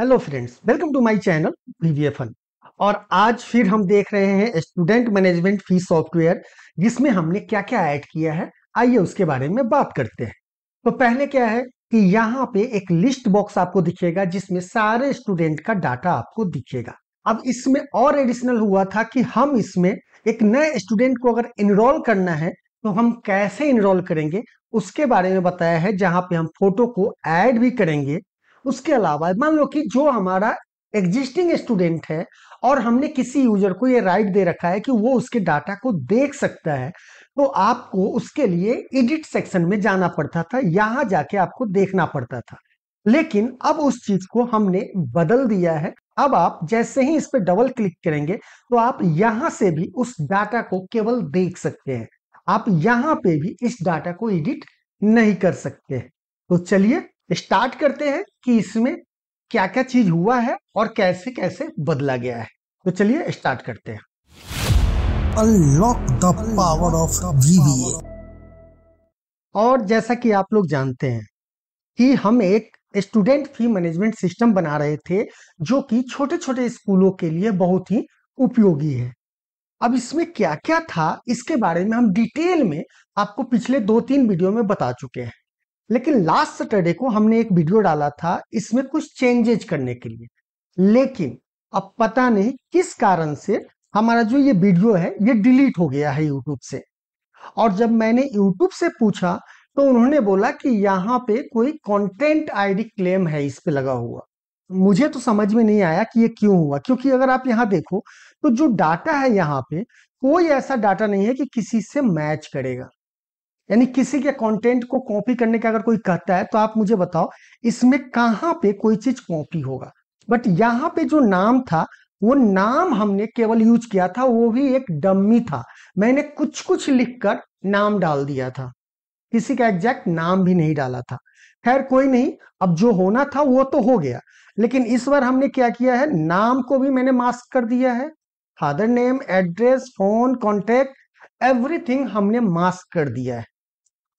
Hello friends welcome to my channel VVFN और आज फिर हम देख रहे हैं स्टूडेंट मैनेजमेंट फी सॉफ्टवेयर जिसमें हमने क्या क्या ऐड किया है आइए उसके बारे में बात करते हैं तो पहले क्या है कि यहाँ पे एक लिस्ट बॉक्स आपको दिखेगा जिसमें सारे स्टूडेंट का डाटा आपको दिखेगा अब इसमें और एडिशनल हुआ था कि हम इसमें एक नए स्टूडेंट को अगर इनरोल करना है तो हम कैसे इनरोल करेंगे उसके बारे में बताया है जहाँ पे हम फोटो को ऐड भी करेंगे उसके अलावा मान लो कि जो हमारा एग्जिस्टिंग स्टूडेंट है और हमने किसी यूजर को ये राइट दे रखा है कि वो उसके डाटा को देख सकता है तो आपको उसके लिए एडिट सेक्शन में जाना पड़ता था यहाँ जाके आपको देखना पड़ता था लेकिन अब उस चीज को हमने बदल दिया है अब आप जैसे ही इस पर डबल क्लिक करेंगे तो आप यहां से भी उस डाटा को केवल देख सकते हैं आप यहाँ पे भी इस डाटा को एडिट नहीं कर सकते तो चलिए स्टार्ट करते हैं कि इसमें क्या क्या चीज हुआ है और कैसे कैसे बदला गया है तो चलिए स्टार्ट करते हैं unlock the power of VVA और जैसा कि आप लोग जानते हैं कि हम एक स्टूडेंट फी मैनेजमेंट सिस्टम बना रहे थे जो कि छोटे छोटे स्कूलों के लिए बहुत ही उपयोगी है अब इसमें क्या क्या था इसके बारे में हम डिटेल में आपको पिछले दो तीन वीडियो में बता चुके हैं लेकिन लास्ट सैटरडे को हमने एक वीडियो डाला था इसमें कुछ चेंजेज करने के लिए लेकिन अब पता नहीं किस कारण से हमारा जो ये वीडियो है ये डिलीट हो गया है यूट्यूब से और जब मैंने यूट्यूब से पूछा तो उन्होंने बोला कि यहाँ पे कोई कंटेंट आईडी क्लेम है इस पे लगा हुआ मुझे तो समझ में नहीं आया कि ये क्यों हुआ क्योंकि अगर आप यहाँ देखो तो जो डाटा है यहाँ पे कोई ऐसा डाटा नहीं है कि किसी से मैच करेगा यानी किसी के कंटेंट को कॉपी करने का अगर कोई कहता है तो आप मुझे बताओ इसमें कहाँ पे कोई चीज कॉपी होगा बट यहाँ पे जो नाम था वो नाम हमने केवल यूज किया था वो भी एक डम्मी था मैंने कुछ कुछ लिखकर नाम डाल दिया था किसी का एग्जैक्ट नाम भी नहीं डाला था खैर कोई नहीं अब जो होना था वो तो हो गया लेकिन इस बार हमने क्या किया है नाम को भी मैंने मास्क कर दिया है father name address phone contact everything हमने मास्क कर दिया है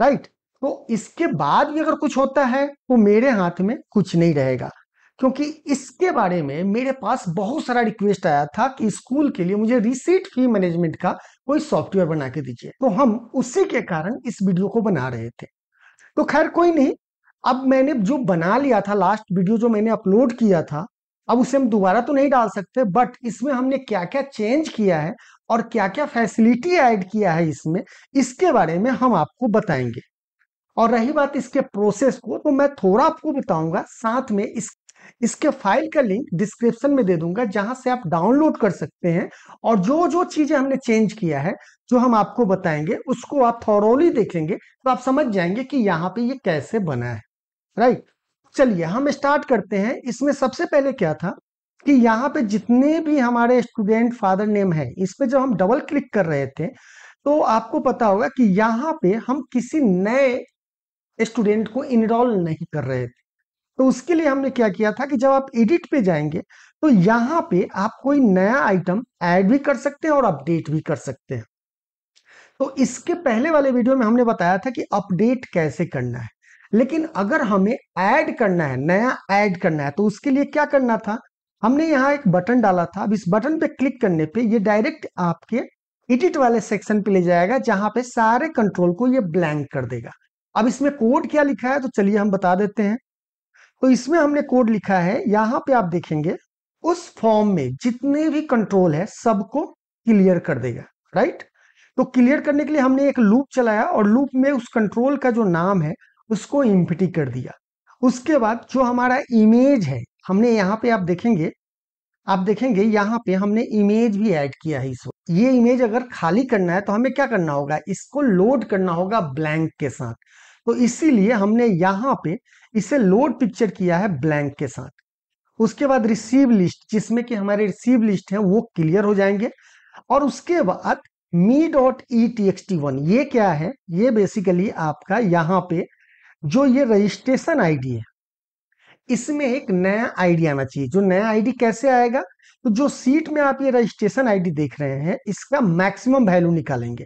राइट तो इसके बाद भी अगर कुछ होता है तो मेरे हाथ में कुछ नहीं रहेगा क्योंकि इसके बारे में मेरे पास बहुत सारा रिक्वेस्ट आया था कि स्कूल के लिए मुझे रिसीट फी मैनेजमेंट का कोई सॉफ्टवेयर बना के दीजिए तो हम उसी के कारण इस वीडियो को बना रहे थे तो खैर कोई नहीं अब मैंने जो बना लिया था लास्ट वीडियो जो मैंने अपलोड किया था अब उसे हम दोबारा तो नहीं डाल सकते बट इसमें हमने क्या क्या चेंज किया है और क्या क्या फैसिलिटी ऐड किया है इसमें इसके बारे में हम आपको बताएंगे और रही बात इसके प्रोसेस को तो मैं थोड़ा आपको बताऊंगा साथ में इस इसके फाइल का लिंक डिस्क्रिप्शन में दे दूंगा जहां से आप डाउनलोड कर सकते हैं और जो जो चीजें हमने चेंज किया है जो हम आपको बताएंगे उसको आप थोरोली देखेंगे तो आप समझ जाएंगे कि यहाँ पे ये कैसे बना है राइट चलिए हम स्टार्ट करते हैं इसमें सबसे पहले क्या था कि यहाँ पे जितने भी हमारे स्टूडेंट फादर नेम है इस पर जब हम डबल क्लिक कर रहे थे तो आपको पता होगा कि यहाँ पे हम किसी नए स्टूडेंट को इनरोल नहीं कर रहे थे तो उसके लिए हमने क्या किया था कि जब आप एडिट पे जाएंगे तो यहाँ पे आप कोई नया आइटम ऐड भी कर सकते हैं और अपडेट भी कर सकते हैं तो इसके पहले वाले वीडियो में हमने बताया था कि अपडेट कैसे करना है लेकिन अगर हमें ऐड करना है नया ऐड करना है तो उसके लिए क्या करना था हमने यहाँ एक बटन डाला था अब इस बटन पे क्लिक करने पे ये डायरेक्ट आपके एडिट वाले सेक्शन पे ले जाएगा जहां पे सारे कंट्रोल को ये ब्लैंक कर देगा अब इसमें कोड क्या लिखा है तो चलिए हम बता देते हैं तो इसमें हमने कोड लिखा है यहाँ पे आप देखेंगे उस फॉर्म में जितने भी कंट्रोल है सबको क्लियर कर देगा राइट तो क्लियर करने के लिए हमने एक लूप चलाया और लूप में उस कंट्रोल का जो नाम है उसको इम्पिटी कर दिया उसके बाद जो हमारा इमेज है हमने यहाँ पे आप देखेंगे आप देखेंगे यहाँ पे हमने इमेज भी ऐड किया है इसको ये इमेज अगर खाली करना है तो हमें क्या करना होगा इसको लोड करना होगा ब्लैंक के साथ तो इसीलिए हमने यहाँ पे इसे लोड पिक्चर किया है ब्लैंक के साथ उसके बाद रिसीव लिस्ट जिसमें कि हमारे रिसीव लिस्ट है वो क्लियर हो जाएंगे और उसके बाद me dot E T X T one ये क्या है ये बेसिकली आपका यहाँ पे जो ये रजिस्ट्रेशन आईडी है इसमें एक नया आईडी आना चाहिए जो नया आईडी कैसे आएगा तो जो सीट में आप ये रजिस्ट्रेशन आईडी देख रहे हैं इसका मैक्सिमम वैल्यू निकालेंगे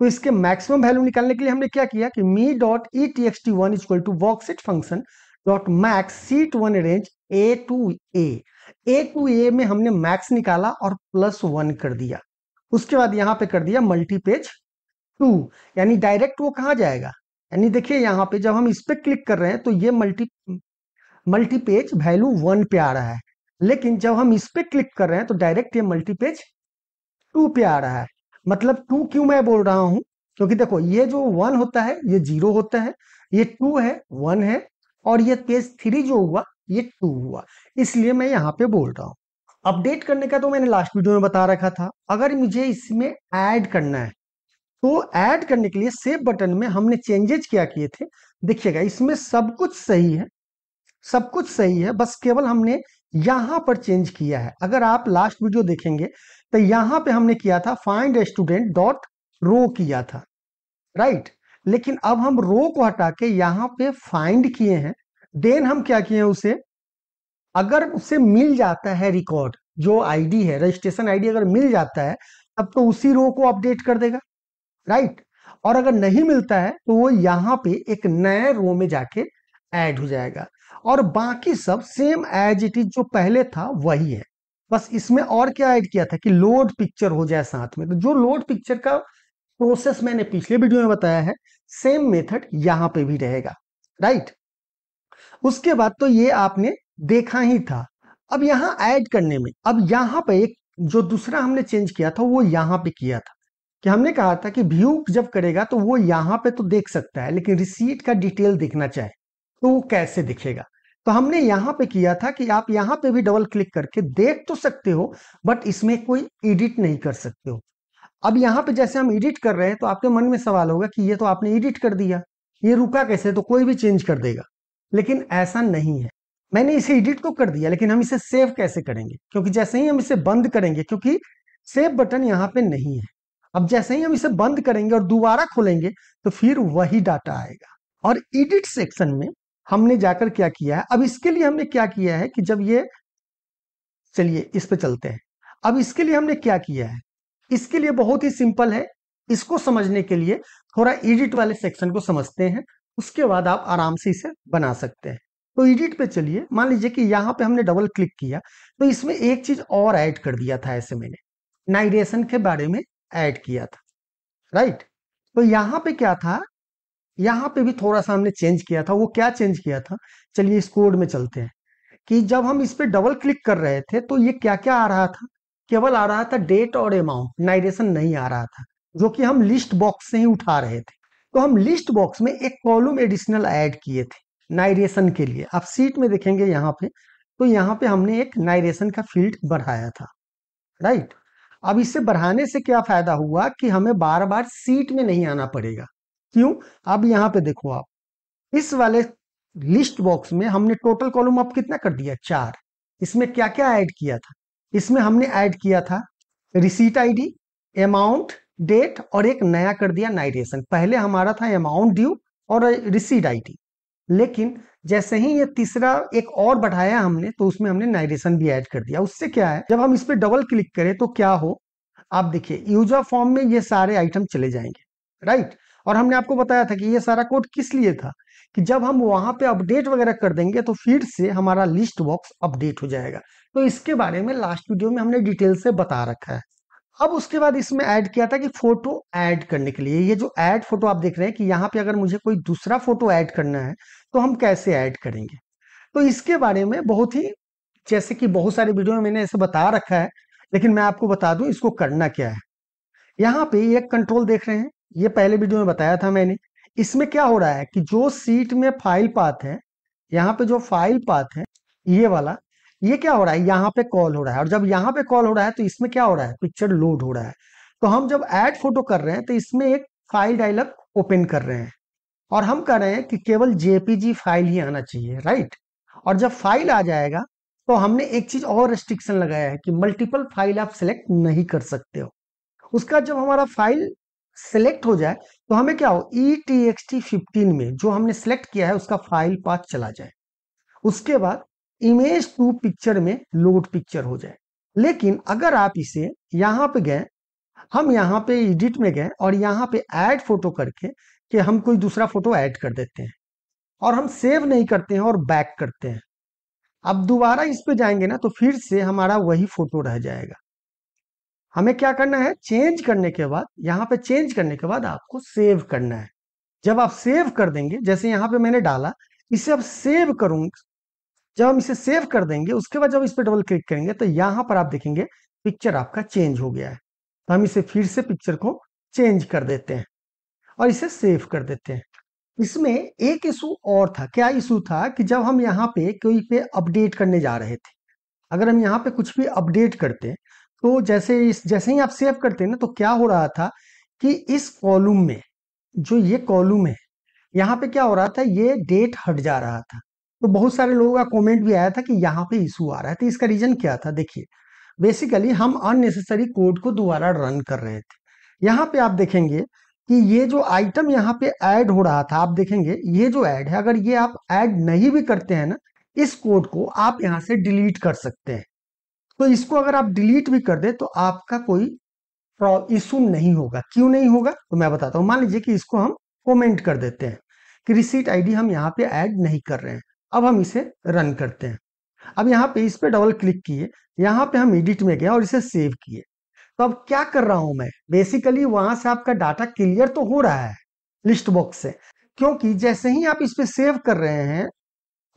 तो इसके मैक्सिमम वैल्यू निकालने के लिए हमने क्या किया कि me dot E T X T one equal to worksheet function dot max sheet one range A to A A to A में हमने मैक्स निकाला और प्लस वन कर दिया उसके बाद यहां पे कर दिया मल्टीपेज टू यानी डायरेक्ट वो कहां जाएगा यानी देखिए यहाँ पे जब हम इस पर क्लिक कर रहे हैं तो ये मल्टी मल्टीपेज वैल्यू वन पे आ रहा है लेकिन जब हम इस पर क्लिक कर रहे हैं तो डायरेक्ट ये मल्टीपेज टू पे आ रहा है मतलब टू क्यों मैं बोल रहा हूं क्योंकि देखो ये जो वन होता है ये जीरो होता है ये टू है वन है और ये पेज थ्री जो हुआ ये टू हुआ इसलिए मैं यहाँ पे बोल रहा हूँ अपडेट करने का तो मैंने लास्ट वीडियो में बता रखा था अगर मुझे इसमें ऐड करना है तो ऐड करने के लिए सेव बटन में हमने चेंजेज क्या किए थे देखिएगा इसमें सब कुछ सही है सब कुछ सही है बस केवल हमने यहां पर चेंज किया है अगर आप लास्ट वीडियो देखेंगे तो यहां पे हमने किया था फाइंड स्टूडेंट डॉट रो किया था राइट लेकिन अब हम रो को हटा के यहां पे फाइंड किए हैं देन हम क्या किए हैं उसे अगर उसे मिल जाता है रिकॉर्ड जो आईडी है रजिस्ट्रेशन आईडी अगर मिल जाता है तब तो उसी रो को अपडेट कर देगा राइट और अगर नहीं मिलता है तो वो यहाँ पे एक नए रो में जाके ऐड हो जाएगा और बाकी सब सेम एज इट इज जो पहले था वही है बस इसमें और क्या ऐड किया था कि लोड पिक्चर हो जाए साथ में तो जो लोड पिक्चर का प्रोसेस मैंने पिछले वीडियो में बताया है सेम मेथड यहां पे भी रहेगा राइट उसके बाद तो ये आपने देखा ही था अब यहां ऐड करने में अब यहां पे एक जो दूसरा हमने चेंज किया था वो यहां पे किया था कि हमने कहा था कि व्यू जब करेगा तो वो यहाँ पे तो देख सकता है लेकिन रिसीट का डिटेल देखना चाहे तो वो कैसे दिखेगा तो हमने यहां पे किया था कि आप यहाँ पे भी डबल क्लिक करके देख तो सकते हो बट इसमें कोई एडिट नहीं कर सकते हो अब यहाँ पे जैसे हम एडिट कर रहे हैं तो आपके मन में सवाल होगा कि ये तो आपने एडिट कर दिया ये रुका कैसे तो कोई भी चेंज कर देगा लेकिन ऐसा नहीं है मैंने इसे एडिट तो कर दिया लेकिन हम इसे सेव कैसे करेंगे क्योंकि जैसे ही हम इसे बंद करेंगे क्योंकि सेव बटन यहाँ पे नहीं है अब जैसे ही हम इसे बंद करेंगे और दोबारा खोलेंगे तो फिर वही डाटा आएगा और एडिट सेक्शन में हमने जाकर क्या किया है अब इसके लिए हमने क्या किया है कि जब ये चलिए इस पे चलते हैं अब इसके लिए हमने क्या किया है इसके लिए बहुत ही सिंपल है इसको समझने के लिए थोड़ा एडिट वाले सेक्शन को समझते हैं उसके बाद आप आराम से इसे बना सकते हैं तो एडिट पे चलिए मान लीजिए कि यहां पे हमने डबल क्लिक किया तो इसमें एक चीज और ऐड कर दिया था ऐसे मैंने नाइडेशन के बारे में ऐड किया था राइट तो यहां पे क्या था यहां पे भी थोड़ा सा हमने चेंज किया था वो क्या चेंज किया था चलिए इस कोड में चलते हैं कि जब हम इस पर डबल क्लिक कर रहे थे तो ये क्या क्या आ रहा था केवल आ रहा था डेट और अमाउंट नाइडेशन नहीं आ रहा था जो कि हम लिस्ट बॉक्स से ही उठा रहे थे तो हम लिस्ट बॉक्स में एक कॉलम एडिशनल ऐड किए थे नाइरेशन के लिए आप सीट में देखेंगे यहाँ पे तो यहाँ पे हमने एक नाइरेशन का फील्ड बढ़ाया था राइट right? अब इसे बढ़ाने से क्या फायदा हुआ कि हमें बार बार सीट में नहीं आना पड़ेगा क्यों अब यहां पे देखो आप इस वाले लिस्ट बॉक्स में हमने टोटल कॉलम अब कितना कर दिया चार इसमें क्या क्या ऐड किया था इसमें हमने ऐड किया था रिसीट आईडी अमाउंट डेट और एक नया कर दिया नाइटेशन पहले हमारा था अमाउंट ड्यू और रिसीट आईडी लेकिन जैसे ही ये तीसरा एक और बढ़ाया हमने तो उसमें हमने नाइरेशन भी ऐड कर दिया उससे क्या है जब हम इस पर डबल क्लिक करें तो क्या हो आप देखिए यूजर फॉर्म में ये सारे आइटम चले जाएंगे राइट और हमने आपको बताया था कि ये सारा कोड किस लिए था कि जब हम वहां पे अपडेट वगैरह कर देंगे तो फिर से हमारा लिस्ट बॉक्स अपडेट हो जाएगा तो इसके बारे में लास्ट वीडियो में हमने डिटेल से बता रखा है अब उसके बाद इसमें ऐड किया था कि फोटो ऐड करने के लिए ये जो ऐड फोटो आप देख रहे हैं कि यहाँ पे अगर मुझे कोई दूसरा फोटो ऐड करना है तो हम कैसे ऐड करेंगे तो इसके बारे में बहुत ही जैसे कि बहुत सारे वीडियो में मैंने ऐसे बता रखा है लेकिन मैं आपको बता दूं इसको करना क्या है यहाँ पे एक कंट्रोल देख रहे हैं ये पहले वीडियो में बताया था मैंने इसमें क्या हो रहा है कि जो सीट में फाइल पाथ है यहाँ पे जो फाइल पाथ है ये वाला ये क्या हो रहा है यहाँ पे कॉल हो रहा है और जब यहाँ पे कॉल हो रहा है तो इसमें क्या हो रहा है पिक्चर लोड हो रहा है तो हम जब ऐड फोटो कर रहे हैं तो इसमें एक फाइल डायलॉग ओपन कर रहे हैं और हम कह रहे हैं कि केवल जेपीजी फाइल ही आना चाहिए राइट और जब फाइल आ जाएगा तो हमने एक चीज और रेस्ट्रिक्शन लगाया है कि मल्टीपल फाइल आप सिलेक्ट नहीं कर सकते हो उसका जब हमारा फाइल सिलेक्ट हो जाए तो हमें क्या हो E T X T fifteen में जो हमने सिलेक्ट किया है उसका फाइल पाथ चला जाए उसके बाद इमेज टू पिक्चर में लोड पिक्चर हो जाए लेकिन अगर आप इसे यहाँ पे गए हम यहाँ पे एडिट में गए और यहाँ पे ऐड फोटो करके कि हम कोई दूसरा फोटो ऐड कर देते हैं और हम सेव नहीं करते हैं और बैक करते हैं अब दोबारा इस पे जाएंगे ना तो फिर से हमारा वही फोटो रह जाएगा हमें क्या करना है चेंज करने के बाद यहाँ पे चेंज करने के बाद आपको सेव करना है जब आप सेव कर देंगे जैसे यहाँ पे मैंने डाला इसे अब सेव करूंगा जब हम इसे सेव कर देंगे उसके बाद जब इस पर डबल क्लिक करेंगे तो यहाँ पर आप देखेंगे पिक्चर आपका चेंज हो गया है तो हम इसे फिर से पिक्चर को चेंज कर देते हैं और इसे सेव कर देते हैं इसमें एक इशू और था क्या इशू था कि जब हम यहाँ पे कोई पे अपडेट करने जा रहे थे अगर हम यहाँ पे कुछ भी अपडेट करते तो जैसे इस जैसे ही आप सेव करते ना तो क्या हो रहा था कि इस कॉलम में जो ये कॉलम है यहाँ पे क्या हो रहा था ये डेट हट जा रहा था तो बहुत सारे लोगों का कमेंट भी आया था कि यहाँ पे इशू आ रहा है तो इसका रीजन क्या था देखिए बेसिकली हम अननेसेसरी कोड को दोबारा रन कर रहे थे यहाँ पे आप देखेंगे कि ये जो आइटम यहाँ पे ऐड हो रहा था आप देखेंगे ये जो ऐड है अगर ये आप ऐड नहीं भी करते हैं ना इस कोड को आप यहाँ से डिलीट कर सकते हैं तो इसको अगर आप डिलीट भी कर दे तो आपका कोई इशू नहीं होगा क्यों नहीं होगा तो मैं बताता हूँ मान लीजिए कि इसको हम कॉमेंट कर देते हैं कि रिसीट आई हम यहाँ पे ऐड नहीं कर रहे हैं अब हम इसे रन करते हैं अब यहाँ पे इस पे डबल क्लिक किए यहाँ पे हम एडिट में गए और इसे सेव किए तो अब क्या कर रहा हूं मैं बेसिकली वहां से आपका डाटा क्लियर तो हो रहा है लिस्ट बॉक्स से क्योंकि जैसे ही आप इस पे सेव कर रहे हैं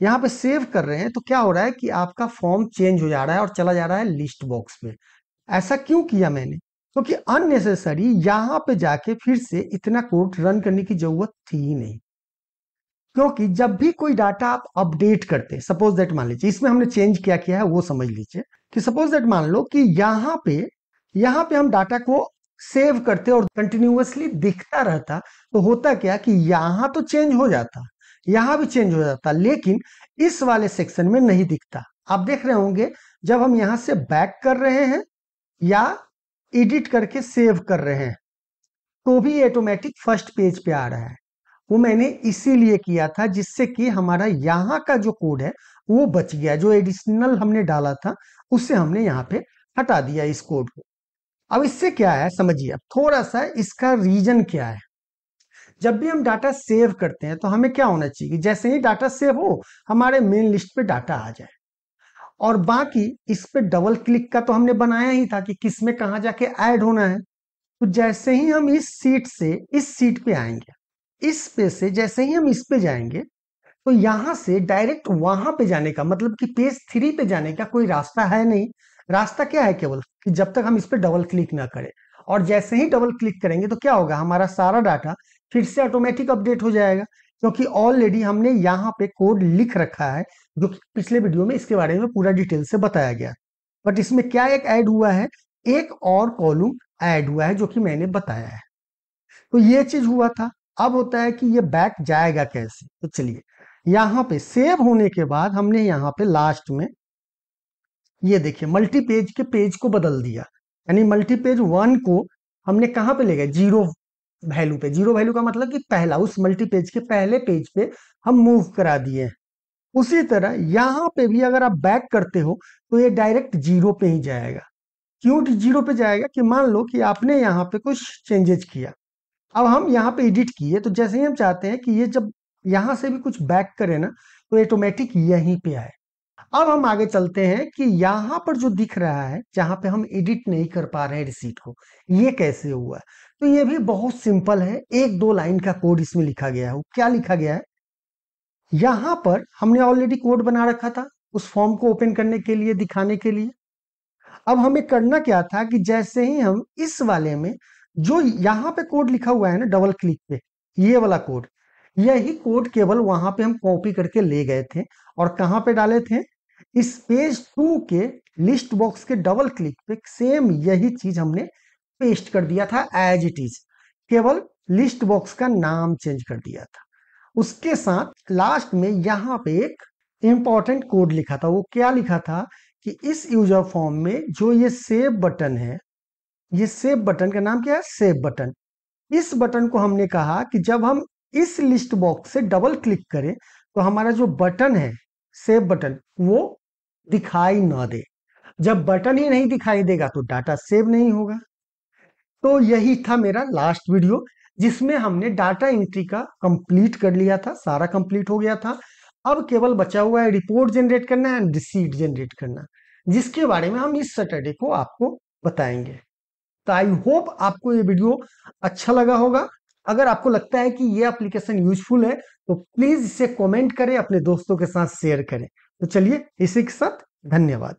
यहाँ पे सेव कर रहे हैं तो क्या हो रहा है कि आपका फॉर्म चेंज हो जा रहा है और चला जा रहा है लिस्ट बॉक्स में ऐसा क्यों किया मैंने क्योंकि तो अननेसेसरी यहाँ पे जाके फिर से इतना कोड रन करने की जरूरत थी ही नहीं क्योंकि जब भी कोई डाटा आप अपडेट करते सपोज दैट मान लीजिए इसमें हमने चेंज क्या किया है वो समझ लीजिए कि सपोज दैट मान लो कि यहाँ पे यहाँ पे हम डाटा को सेव करते और कंटिन्यूसली दिखता रहता तो होता क्या कि यहां तो चेंज हो जाता यहां भी चेंज हो जाता लेकिन इस वाले सेक्शन में नहीं दिखता आप देख रहे होंगे जब हम यहाँ से बैक कर रहे हैं या एडिट करके सेव कर रहे हैं तो भी ऑटोमेटिक फर्स्ट पेज पे आ रहा है वो मैंने इसीलिए किया था जिससे कि हमारा यहाँ का जो कोड है वो बच गया जो एडिशनल हमने डाला था उसे हमने यहाँ पे हटा दिया इस कोड को अब इससे क्या है समझिए अब थोड़ा सा इसका रीजन क्या है जब भी हम डाटा सेव करते हैं तो हमें क्या होना चाहिए जैसे ही डाटा सेव हो हमारे मेन लिस्ट पे डाटा आ जाए और बाकी इस पे डबल क्लिक का तो हमने बनाया ही था कि किस में कहा जाके ऐड होना है तो जैसे ही हम इस सीट से इस सीट पे आएंगे इस पे से जैसे ही हम इस पे जाएंगे तो यहां से डायरेक्ट वहां पे जाने का मतलब कि पेज थ्री पे जाने का कोई रास्ता है नहीं रास्ता क्या है केवल कि जब तक हम इस पर डबल क्लिक ना करें और जैसे ही डबल क्लिक करेंगे तो क्या होगा हमारा सारा डाटा फिर से ऑटोमेटिक अपडेट हो जाएगा क्योंकि ऑलरेडी हमने यहाँ पे कोड लिख रखा है जो पिछले वीडियो में इसके बारे में पूरा डिटेल से बताया गया बट इसमें क्या एक ऐड हुआ है एक और कॉलम ऐड हुआ है जो कि मैंने बताया है तो ये चीज हुआ था अब होता है कि ये बैक जाएगा कैसे तो चलिए यहाँ पे सेव होने के बाद हमने यहाँ पे लास्ट में ये देखिए मल्टी पेज के पेज को बदल दिया यानी मल्टी पेज वन को हमने कहाँ पे ले गए जीरो वैल्यू पे जीरो वैल्यू का मतलब कि पहला उस मल्टी पेज के पहले पेज पे हम मूव करा दिए उसी तरह यहाँ पे भी अगर आप बैक करते हो तो ये डायरेक्ट जीरो पे ही जाएगा क्यों जीरो पे जाएगा कि मान लो कि आपने यहाँ पे कुछ चेंजेज किया अब हम यहाँ पे एडिट किए तो जैसे ही हम चाहते हैं कि ये जब यहाँ से भी कुछ बैक करे ना तो ऑटोमेटिक यहीं पे आए अब हम आगे चलते हैं कि यहाँ पर जो दिख रहा है जहां पे हम एडिट नहीं कर पा रहे हैं रिसीट को ये कैसे हुआ तो ये भी बहुत सिंपल है एक दो लाइन का कोड इसमें लिखा गया है क्या लिखा गया है यहां पर हमने ऑलरेडी कोड बना रखा था उस फॉर्म को ओपन करने के लिए दिखाने के लिए अब हमें करना क्या था कि जैसे ही हम इस वाले में जो यहाँ पे कोड लिखा हुआ है ना डबल क्लिक पे ये वाला कोड यही कोड केवल वहां पे हम कॉपी करके ले गए थे और कहाँ पे डाले थे इस पेज टू के लिस्ट बॉक्स के डबल क्लिक पे सेम यही चीज हमने पेस्ट कर दिया था एज इट इज केवल लिस्ट बॉक्स का नाम चेंज कर दिया था उसके साथ लास्ट में यहाँ पे एक इम्पॉर्टेंट कोड लिखा था वो क्या लिखा था कि इस यूजर फॉर्म में जो ये सेव बटन है ये सेव बटन का नाम क्या है सेव बटन इस बटन को हमने कहा कि जब हम इस लिस्ट बॉक्स से डबल क्लिक करें तो हमारा जो बटन है सेव बटन वो दिखाई ना दे जब बटन ही नहीं दिखाई देगा तो डाटा सेव नहीं होगा तो यही था मेरा लास्ट वीडियो जिसमें हमने डाटा एंट्री का कंप्लीट कर लिया था सारा कंप्लीट हो गया था अब केवल बचा हुआ है रिपोर्ट जनरेट करना एंड रिसीट जनरेट करना जिसके बारे में हम इस सैटरडे को आपको बताएंगे तो आई होप आपको ये वीडियो अच्छा लगा होगा अगर आपको लगता है कि ये एप्लीकेशन यूजफुल है तो प्लीज इसे कमेंट करें अपने दोस्तों के साथ शेयर करें तो चलिए इसी के साथ धन्यवाद